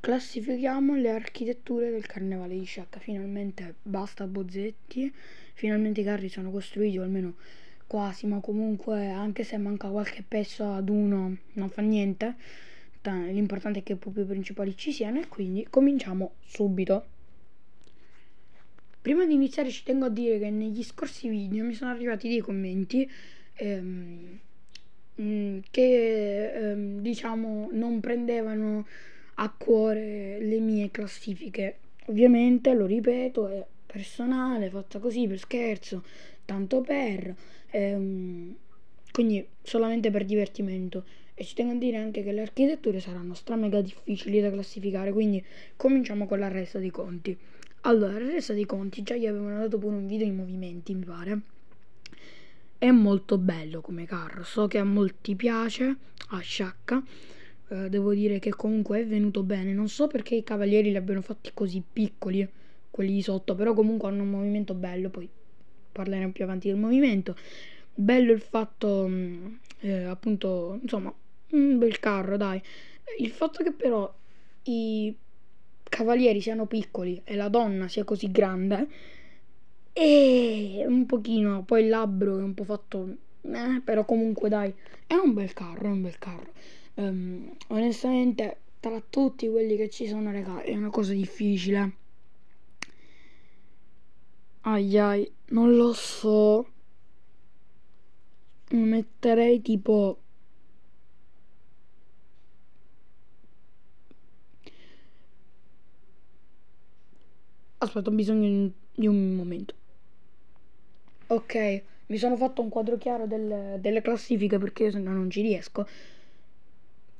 Classifichiamo le architetture del carnevale di Sciacca. Finalmente basta bozzetti, finalmente i carri sono costruiti, o almeno quasi, ma comunque anche se manca qualche pezzo ad uno non fa niente. L'importante è che i pupi principali ci siano e quindi cominciamo subito. Prima di iniziare ci tengo a dire che negli scorsi video mi sono arrivati dei commenti ehm, mm, che ehm, diciamo non prendevano a cuore le mie classifiche. Ovviamente, lo ripeto, è personale, fatta così per scherzo, tanto per, ehm, quindi solamente per divertimento. E ci tengo a dire anche che le architetture saranno stramega difficili da classificare, quindi cominciamo con la resa dei conti. Allora, la resa dei conti, già gli avevano dato pure un video in movimenti, mi pare. È molto bello come carro, so che a molti piace, a sciacca. Eh, devo dire che comunque è venuto bene. Non so perché i cavalieri li abbiano fatti così piccoli, eh, quelli di sotto, però comunque hanno un movimento bello, poi parleremo più avanti del movimento. Bello il fatto, mm, eh, appunto, insomma, un bel carro, dai. Il fatto che però i cavalieri siano piccoli e la donna sia così grande e un pochino poi il labbro è un po' fatto eh, però comunque dai è un bel carro è un bel carro um, onestamente tra tutti quelli che ci sono raga è una cosa difficile ai ai non lo so metterei tipo aspetta ho bisogno di un momento ok mi sono fatto un quadro chiaro del, delle classifiche perché io se no non ci riesco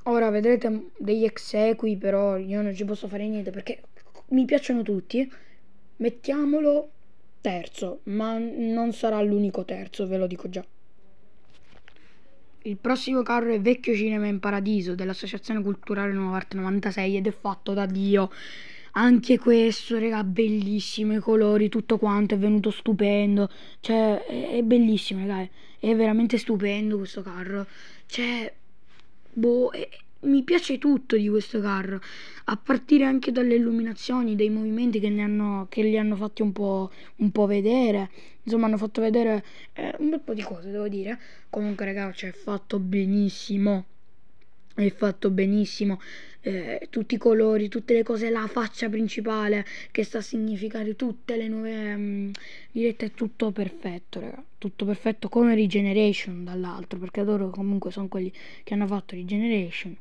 Ora vedrete degli exequi, però io non ci posso fare niente perché mi piacciono tutti. Mettiamolo terzo, ma non sarà l'unico terzo, ve lo dico già. Il prossimo carro è Vecchio Cinema in Paradiso dell'Associazione Culturale Nuova Arte 96 ed è fatto da Dio. Anche questo, raga, bellissimo, i colori, tutto quanto, è venuto stupendo. Cioè, è bellissimo, raga, è veramente stupendo questo carro. Cioè, boh, eh, mi piace tutto di questo carro, a partire anche dalle illuminazioni, dei movimenti che, ne hanno, che li hanno fatti un po', un po', vedere, insomma hanno fatto vedere eh, un bel po' di cose, devo dire. Comunque ragazzi, è fatto benissimo è fatto benissimo, eh, tutti i colori, tutte le cose, la faccia principale che sta a significare tutte le nuove mm, dirette, è tutto perfetto, raga. Tutto perfetto come Regeneration dall'altro, perché loro comunque sono quelli che hanno fatto Regeneration.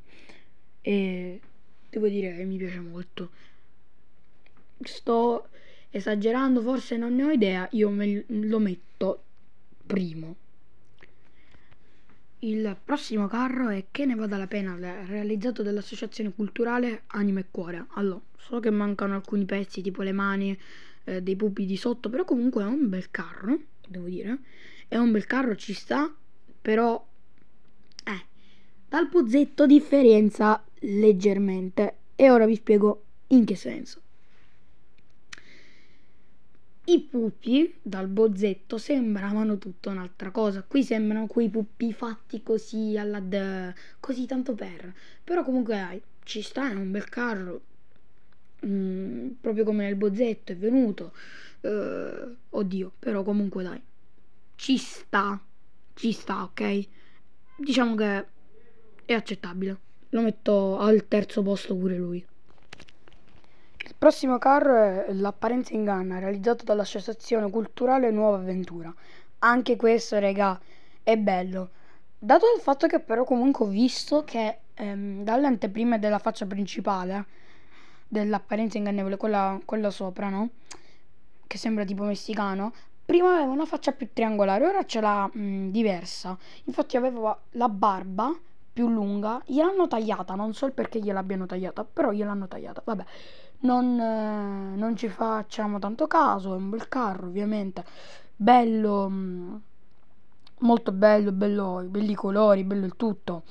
E devo dire che eh, mi piace molto. Sto esagerando, forse non ne ho idea, io me lo metto primo. Il prossimo carro è Che ne vada la pena, realizzato dall'associazione culturale Anima e Cuore. Allora, so che mancano alcuni pezzi, tipo le mani eh, dei pupi di sotto, però comunque è un bel carro, devo dire. È un bel carro, ci sta, però... Eh, dal puzzetto differenza leggermente. E ora vi spiego in che senso. I pupi dal bozzetto sembravano tutta un'altra cosa. Qui sembrano quei pupi fatti così alla de... così tanto per. Però comunque dai, ci sta, è un bel carro. Mm, proprio come nel bozzetto è venuto. Uh, oddio, però comunque dai. Ci sta. Ci sta, ok? Diciamo che è accettabile. Lo metto al terzo posto pure lui. Il Prossimo carro è L'apparenza inganna, realizzato dall'associazione culturale Nuova Avventura. Anche questo, regà, è bello. Dato il fatto che però comunque ho visto che ehm, dalle anteprime della faccia principale, dell'apparenza ingannevole, quella, quella sopra, no? Che sembra tipo messicano, prima aveva una faccia più triangolare, ora ce l'ha mh, diversa. Infatti aveva la barba più lunga. Gliel'hanno tagliata, non so il perché gliel'abbiano tagliata, però gliel'hanno tagliata. Vabbè, non, eh, non, ci facciamo tanto caso, è un bel carro ovviamente. Bello, mm, molto bello, bello belli colori, bello il tutto.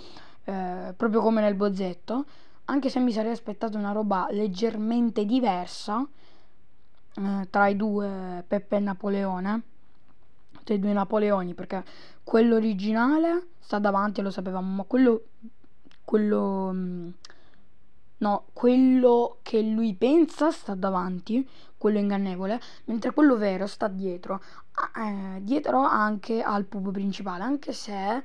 Eh, proprio come nel bozzetto. Anche se mi sarei aspettato una roba leggermente diversa eh, tra i due Peppe e Napoleone dei due Napoleoni, perché quello originale sta davanti, lo sapevamo, ma quello... quello... Mm, no, quello che lui pensa sta davanti, quello ingannevole, mentre quello vero sta dietro, ah, eh, dietro anche al pupo principale, anche se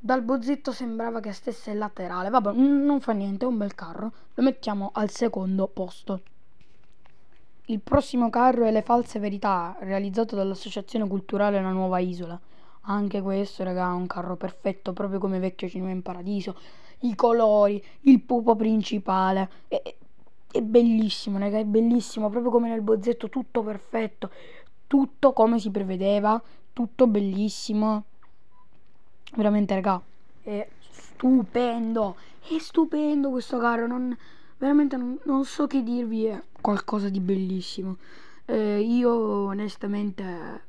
dal bozzetto sembrava che stesse laterale, vabbè, non fa niente, è un bel carro, lo mettiamo al secondo posto. Il prossimo carro è Le false verità, realizzato dall'Associazione Culturale La Nuova Isola. Anche questo, raga, è un carro perfetto, proprio come vecchio cinema in paradiso. I colori, il pupo principale. È, è bellissimo, raga, è bellissimo, proprio come nel bozzetto, tutto perfetto. Tutto come si prevedeva, tutto bellissimo. Veramente, raga, è stupendo. È stupendo questo carro, non veramente non, non so che dirvi, è qualcosa di bellissimo. Eh, io onestamente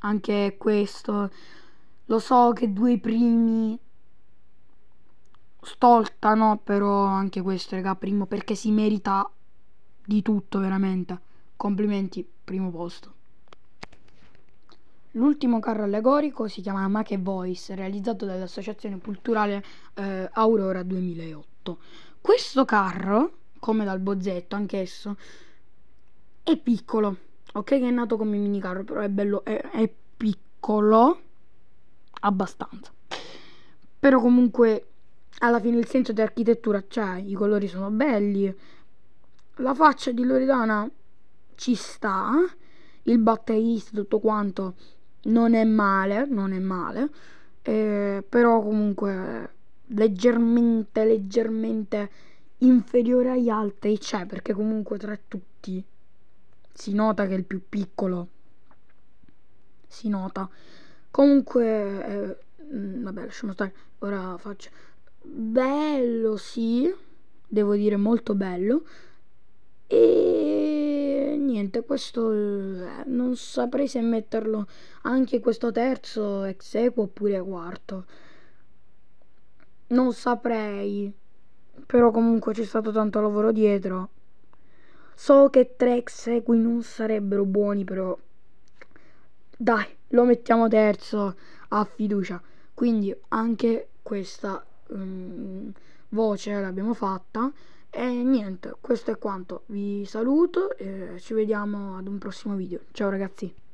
anche questo lo so che due primi stoltano, però anche questo, raga, primo perché si merita di tutto veramente. Complimenti, primo posto. L'ultimo carro allegorico si chiama Ma Voice, realizzato dall'associazione culturale eh, Aurora 2008. Questo carro, come dal bozzetto anch'esso, è piccolo. Ok, che è nato come mini carro, però è bello, è, è piccolo abbastanza. Però comunque alla fine il senso di architettura c'è, i colori sono belli, la faccia di Loredana ci sta, il batterista, tutto quanto non è male, non è male, eh, però comunque leggermente, leggermente inferiore agli altri c'è, perché comunque tra tutti si nota che è il più piccolo. Si nota. Comunque, eh, mm, vabbè, lasciamo stare. Ora faccio. Bello, sì, devo dire molto bello. E niente, questo eh, non saprei se metterlo anche questo terzo ex equo oppure quarto non saprei. Però comunque c'è stato tanto lavoro dietro. So che tre exequi non sarebbero buoni, però dai, lo mettiamo terzo a fiducia. Quindi anche questa um, voce l'abbiamo fatta. E niente, questo è quanto. Vi saluto, eh, ci vediamo ad un prossimo video. Ciao ragazzi.